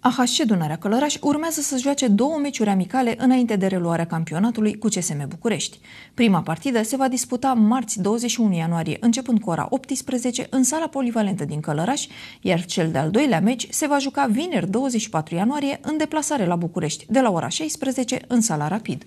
AHC Dunărea Călăraș urmează să joace două meciuri amicale înainte de reluarea campionatului cu CSM București. Prima partidă se va disputa marți 21 ianuarie, începând cu ora 18, în sala polivalentă din Călăraș, iar cel de-al doilea meci se va juca vineri 24 ianuarie în deplasare la București, de la ora 16, în sala Rapid.